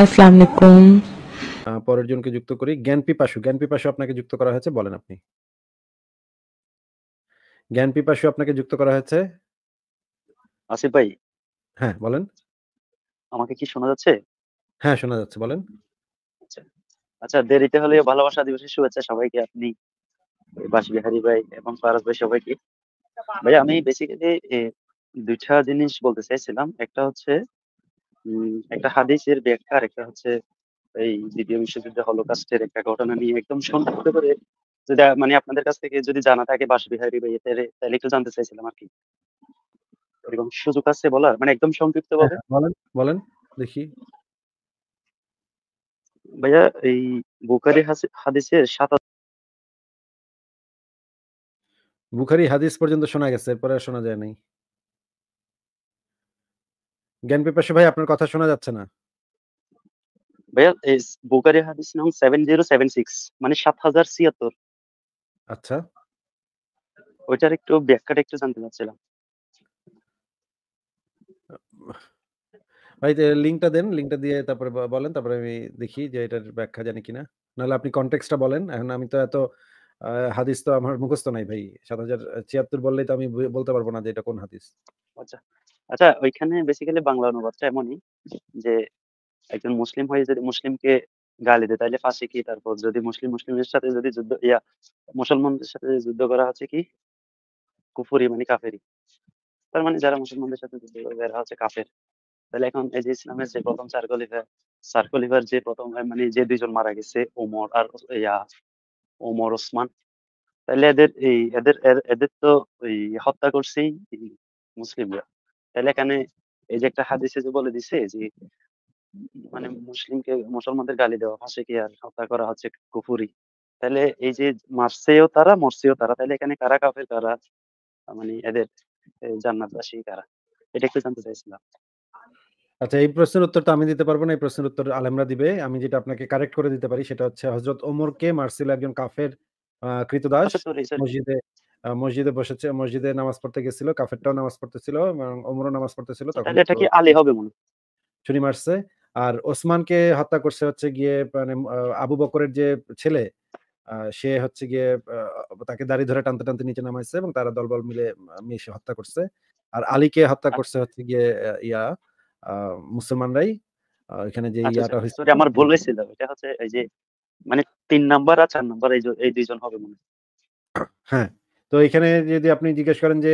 আসসালামু আলাইকুম পরের জনকে যুক্ত করি জ্ঞান পিপাসু জ্ঞান পিপাসু আপনাকে যুক্ত করা হয়েছে বলেন আপনি জ্ঞান পিপাসু আপনাকে যুক্ত করা হয়েছে আসিফ ভাই হ্যাঁ বলেন আমাকে কি শোনা যাচ্ছে হ্যাঁ শোনা যাচ্ছে বলেন আচ্ছা, আচ্ছা দেরিতে হলেও ভালোবাসা দিবসের শুভেচ্ছা সবাইকে আপনি বাসবিহারি ভাই এবং ফারাজ ভাই সবাইকে ভাই আমি বেসিক্যালি দুইটা জিনিস বলতে চাইছিলাম একটা হচ্ছে একটা হাদিসের ব্যাখ্যা একটা হচ্ছে এই দ্বিতীয় বিশ্বযুদ্ধে হলোকাস্টের একটা ঘটনা নিয়ে একদম সংক্ষিপ্ত করে যদি মানে আপনাদের কাছ থেকে যদি জানা থাকে বাসবিহারী ভাই তাহলে একটু জানতে চাইছিলাম আর কি সুযোগ আছে বলার মানে একদম সংক্ষিপ্ত ভাবে হ্যাঁ, বলেন বলেন দেখি ভাইয়া এই বুখারি হাদিসের সাত বুখারি হাদিস পর্যন্ত শোনা গেছে পরে শোনা যায় নাই জ্ঞান পিপাসী ভাই আপনার কথা শোনা যাচ্ছে না ভাইয়া হাদিস নং 7076 মানে 7076 আচ্ছা একটু ব্যাখ্যাটা একটু জানতে চাচ্ছিলাম ভাই লিংকটা দেন লিংকটা দিয়ে তারপরে বলেন তারপরে আমি দেখি যে এটার ব্যাখ্যা জানি কিনা নাহলে আপনি কনটেক্সটটা বলেন এখন আমি তো এত হাদিস তো আমার মুখস্থ নাই ভাই সাত হাজার ছিয়াত্তর বললেই তো আমি বলতে পারবো না যে এটা কোন হাদিস আচ্ছা আচ্ছা ওইখানে বেসিক্যালি বাংলা অনুবাদটা এমনই যে একজন মুসলিম হয়ে যদি মুসলিমকে গালি দেয় তাহলে ফাঁসি কি তারপর যদি মুসলিম মুসলিমের সাথে যদি যুদ্ধ ইয়া মুসলমানদের সাথে যুদ্ধ করা হচ্ছে কি কুফুরি মানে কাফেরি তার মানে যারা মুসলমানদের সাথে যুদ্ধ করে হচ্ছে কাফের তাহলে এখন এই যে ইসলামের যে প্রথম চার খলিফা চার খলিফার যে প্রথম মানে যে দুইজন মারা গেছে ওমর আর ইয়া ওমর ওসমান তাহলে এদের এই এদের এদের তো ওই হত্যা করছেই মুসলিমরা তাহলে এখানে এই যে একটা হাদিসে যে বলে দিছে যে মানে মুসলিমকে মুসলমানদের গালি দেওয়া ভাষা কি আর হত্যা করা হচ্ছে কুফুরি তাহলে এই যে মারছেও তারা মরছেও তারা তাহলে এখানে কারা কাফের কারা মানে এদের জান্নাত বাসী কারা এটা একটু জানতে চাইছিলাম আচ্ছা এই প্রশ্নের উত্তর তো আমি দিতে পারবো না এই প্রশ্নের উত্তর আলেমরা দিবে আমি যেটা আপনাকে কারেক্ট করে দিতে পারি সেটা হচ্ছে হজরত ওমরকে মার্সিল একজন কাফের কৃতদাস আচ্ছা, মসজিদে মসজিদে বসেছে মসজিদে নামাজ পড়তে গেছিল কাফেরটাও নামাজ পড়তেছিল এবং ওমরও নামাজ পড়তেছিল তখন এটা কি আলী হবে মনে ছুরি মারছে আর ওসমানকে হত্যা করছে হচ্ছে গিয়ে মানে আবু বকরের যে ছেলে সে হচ্ছে গিয়ে তাকে দাড়ি ধরে টানতে টানতে নিচে নামাইছে এবং তারা দলবল মিলে মিশে হত্যা করছে আর আলীকে হত্যা আচ্ছা। করছে হচ্ছে গিয়ে ইয়া মুসলমানরাই এখানে যে আচ্ছা, আচ্ছা, ইয়াটা হয়েছে আমার ভুল হইছিল এটা হচ্ছে এই যে মানে তিন নাম্বার আর চার নাম্বার এই দুইজন হবে মনে হ্যাঁ তো এখানে যদি আপনি জিজ্ঞেস করেন যে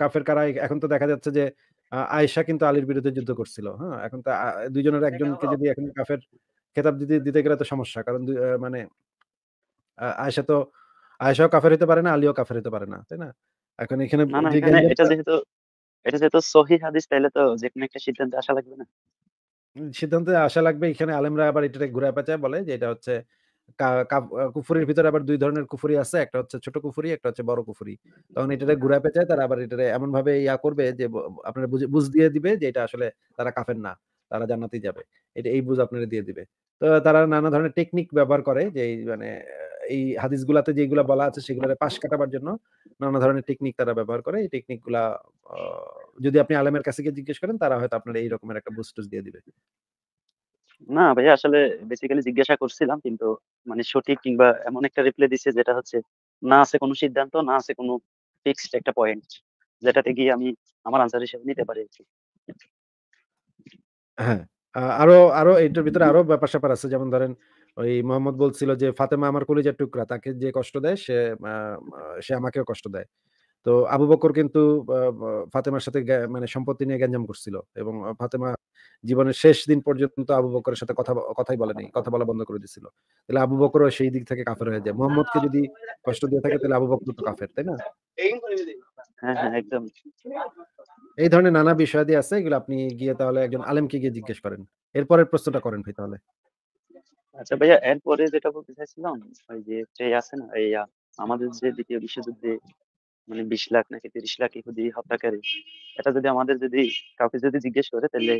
কাফের কারা এখন তো দেখা যাচ্ছে যে আয়েশা কিন্তু আলীর বিরুদ্ধে যুদ্ধ করছিল হ্যাঁ এখন তো দুইজনের একজনকে যদি এখন কাফের খেতাব দিতে দিতে গেলে তো সমস্যা কারণ মানে আয়েশা তো আয়েশাও কাফের হতে পারে না আলীও কাফের হতে পারে না তাই না এখন এখানে এটা যেহেতু এটা যেহেতু সহি হাদিস তাহলে তো যে কোনো একটা সিদ্ধান্তে আসা লাগবে না সিদ্ধান্তে আসা লাগবে এখানে আলেমরা আবার এটাকে ঘুরে পেঁচায় বলে যে এটা হচ্ছে কুফুরির ভিতরে আবার দুই ধরনের কুফুরি আছে একটা হচ্ছে ছোট কুফুরি একটা হচ্ছে বড় কুফুরি তখন এটারে ঘুরা পেঁচায় তারা আবার এটা এমন ভাবে ইয়া করবে যে আপনারা বুঝ দিয়ে দিবে যে এটা আসলে তারা কাফের না তারা জান্নাতেই যাবে এটা এই বুঝ আপনারা দিয়ে দিবে তো তারা নানা ধরনের টেকনিক ব্যবহার করে যে মানে এই হাদিস গুলাতে যেগুলো বলা আছে সেগুলো পাশ কাটাবার জন্য নানা ধরনের টেকনিক তারা ব্যবহার করে এই টেকনিক গুলা যদি আপনি আলেমের কাছে গিয়ে জিজ্ঞেস করেন তারা হয়তো আপনার এই রকমের একটা বুস্টুস দিয়ে দিবে না ভাই আসলে বেসিক্যালি জিজ্ঞাসা করছিলাম কিন্তু মানে সঠিক কিংবা এমন একটা রিপ্লাই দিছে যেটা হচ্ছে না আছে কোনো সিদ্ধান্ত না আছে কোনো ফিক্সড একটা পয়েন্ট যেটাতে গিয়ে আমি আমার আনসার হিসেবে নিতে পারি হ্যাঁ। আরো, আরো এইটার ভিতরে আরো ব্যাপার স্যাপার আছে। যেমন ধরেন ওই মোহাম্মদ বলছিল যে, "ফাতেমা আমার কলিজার টুকরা। তাকে যে কষ্ট দেয় সে সে আমাকেও কষ্ট দেয়।" তো আবু বকর কিন্তু ফাতেমার সাথে মানে সম্পত্তি নিয়ে গ্যাঞ্জাম করছিল এবং ফাতেমা জীবনের শেষ দিন পর্যন্ত আবু বকরের সাথে কথা কথাই বলেনি কথা বলা বন্ধ করে দিছিল তাহলে আবু বকর সেই দিক থেকে কাফের হয়ে যায় মোহাম্মদকে যদি কষ্ট দিয়ে থাকে তাহলে আবু বকর তো কাফের তাই না হ্যাঁ, হ্যাঁ, এই ধরনের নানা বিষয়াদি আছে এগুলো আপনি গিয়ে তাহলে একজন আলেমকে গিয়ে জিজ্ঞেস করেন এরপরের প্রশ্নটা করেন ভাই তাহলে আচ্ছা ভাইয়া এরপরে যেটা বলতে চাইছিলাম ওই যে আছে না এই আমাদের যে দ্বিতীয় বিশ্বযুদ্ধে মানে বিশ লাখ নাকি তিরিশ লাখ ইহুদি হত্যাকারী এটা যদি আমাদের যদি কাউকে যদি জিজ্ঞেস করে তাহলে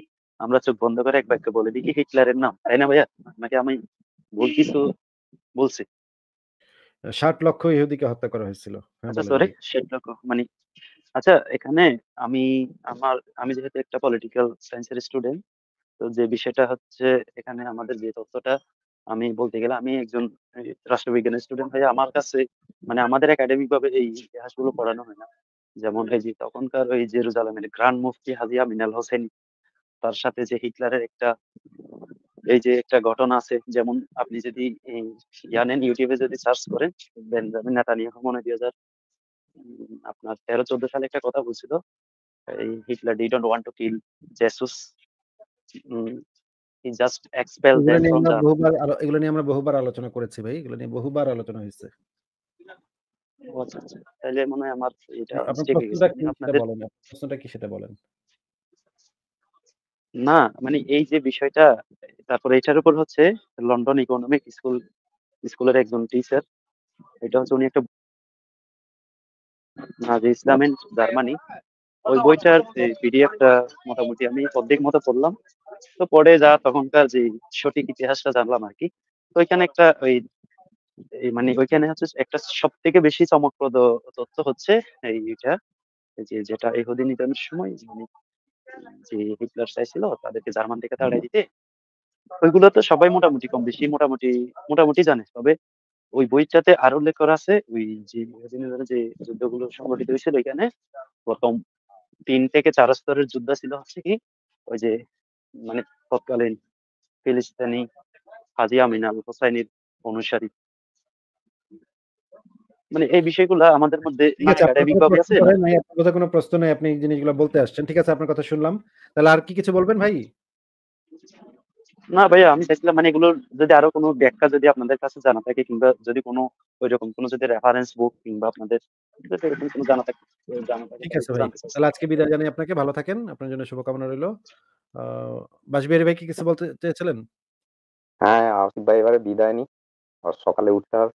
আমরা চোখ বন্ধ করে এক বাক্য বলে দিই হিটলারের নাম তাই না ভাইয়া নাকি আমি ভুল কিছু বলছি ষাট লক্ষ ইহুদিকে হত্যা করা হয়েছিল হ্যাঁ, আচ্ছা সরি ষাট লক্ষ মানে আচ্ছা এখানে আমি আমার আমি যেহেতু একটা পলিটিক্যাল সায়েন্সের স্টুডেন্ট তো যে বিষয়টা হচ্ছে এখানে আমাদের যে তথ্যটা আমি বলতে গেলে আমি একজন রাষ্ট্রবিজ্ঞানের স্টুডেন্ট হয়ে আমার কাছে মানে আমাদের একাডেমিক ভাবে এই ইতিহাসগুলো পড়ানো হয় না যেমন এই যে তখনকার ওই জেরুজালেমের গ্রান্ড মুফতি হাজি আমিনাল হোসেন তার সাথে যে হিটলারের একটা এই যে একটা ঘটনা আছে যেমন আপনি যদি জানেন ইউটিউবে যদি সার্চ করেন বেঞ্জামিন নেতানিয়াহু মনে দুই হাজার আপনার তেরো চোদ্দ সালে একটা কথা বলছিল এই হিটলার ডি don't want to kill Jesus he just expel them from the বহুবার এগুলো নিয়ে আমরা বহুবার আলোচনা করেছি ভাই এগুলো নিয়ে বহুবার আলোচনা হয়েছে আচ্ছা, আচ্ছা, তাহলে মনে হয় আমার এটা প্রশ্নটা কি সেটা বলেন না মানে এই যে বিষয়টা তারপরে এটার উপর হচ্ছে লন্ডন ইকোনমিক স্কুল স্কুলের একজন টিচার এটা হচ্ছে উনি একটা না যে ইসলাম আচ্ছা। জার্মানি ওই বইটার পিডিএফটা মোটামুটি আমি অর্ধেক মতো পড়লাম তো পরে যা তখনকার যে সঠিক ইতিহাসটা জানলাম আর কি তো ওইখানে একটা ওই মানে ওইখানে হচ্ছে একটা সব থেকে বেশি চমকপ্রদ তথ্য হচ্ছে এটা যে যেটা হদিন নিধনের সময় মানে যে হিটলার চাইছিল তাদেরকে জার্মান থেকে তাড়াই দিতে ওইগুলো তো সবাই মোটামুটি কম বেশি মোটামুটি মোটামুটি জানে তবে ওই বইটাতে আরো উল্লেখ করা আছে ওই যে যে যুদ্ধগুলো সংগঠিত হয়েছিল এখানে প্রথম তিন থেকে চার স্তরের যুদ্ধ ছিল হচ্ছে কি ওই যে মানে তৎকালীন ফিলিস্তিনি হাজি আমিন আল হোসাইনির অনুসারী মানে এই বিষয়গুলো আমাদের মধ্যে মানে আপনার কোনো প্রশ্ন আপনি জিনিসগুলো বলতে আসছেন ঠিক আছে আপনার কথা শুনলাম তাহলে আর কি কিছু বলবেন ভাই না ভাইয়া আমি চাইছিলাম মানে এগুলোর যদি আরো কোনো ব্যাখ্যা যদি আপনাদের কাছে জানা থাকে কিংবা যদি কোনো ওই রকম কোনো যদি রেফারেন্স বুক কিংবা আপনাদের জানা থাকে জানা থাকে ঠিক আছে ভাই তাহলে আজকে বিদায় জানাই আপনাকে ভালো থাকেন আপনার জন্য শুভকামনা রইল আহ ভাই কি কিছু বলতে চেয়েছিলেন? হ্যাঁ, আসিফ ভাই এবারে বিদায় নি আর সকালে উঠতে হবে।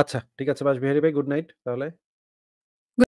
আচ্ছা ঠিক আছে বাসবিহারী ভাই গুড নাইট তাহলে।